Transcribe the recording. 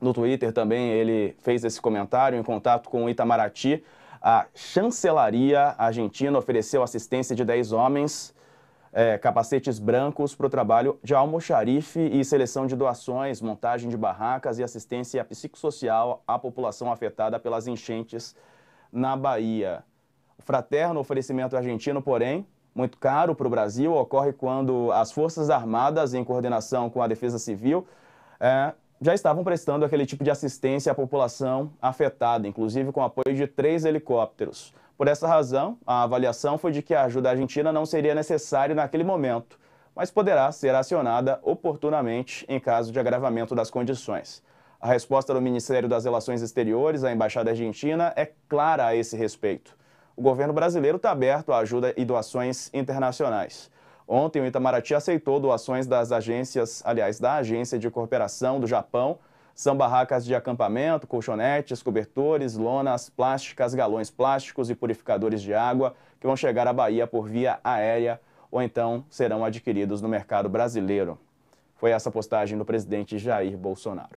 no Twitter também ele fez esse comentário em contato com o Itamaraty. A chancelaria argentina ofereceu assistência de 10 homens, é, capacetes brancos para o trabalho de almoxarife e seleção de doações, montagem de barracas e assistência psicossocial à população afetada pelas enchentes na Bahia. O fraterno oferecimento argentino, porém, muito caro para o Brasil, ocorre quando as Forças Armadas, em coordenação com a Defesa Civil, é, já estavam prestando aquele tipo de assistência à população afetada, inclusive com apoio de três helicópteros. Por essa razão, a avaliação foi de que a ajuda argentina não seria necessária naquele momento, mas poderá ser acionada oportunamente em caso de agravamento das condições. A resposta do Ministério das Relações Exteriores à Embaixada Argentina é clara a esse respeito. O governo brasileiro está aberto à ajuda e doações internacionais. Ontem, o Itamaraty aceitou doações das agências, aliás, da Agência de Cooperação do Japão. São barracas de acampamento, colchonetes, cobertores, lonas, plásticas, galões plásticos e purificadores de água que vão chegar à Bahia por via aérea ou então serão adquiridos no mercado brasileiro. Foi essa postagem do presidente Jair Bolsonaro.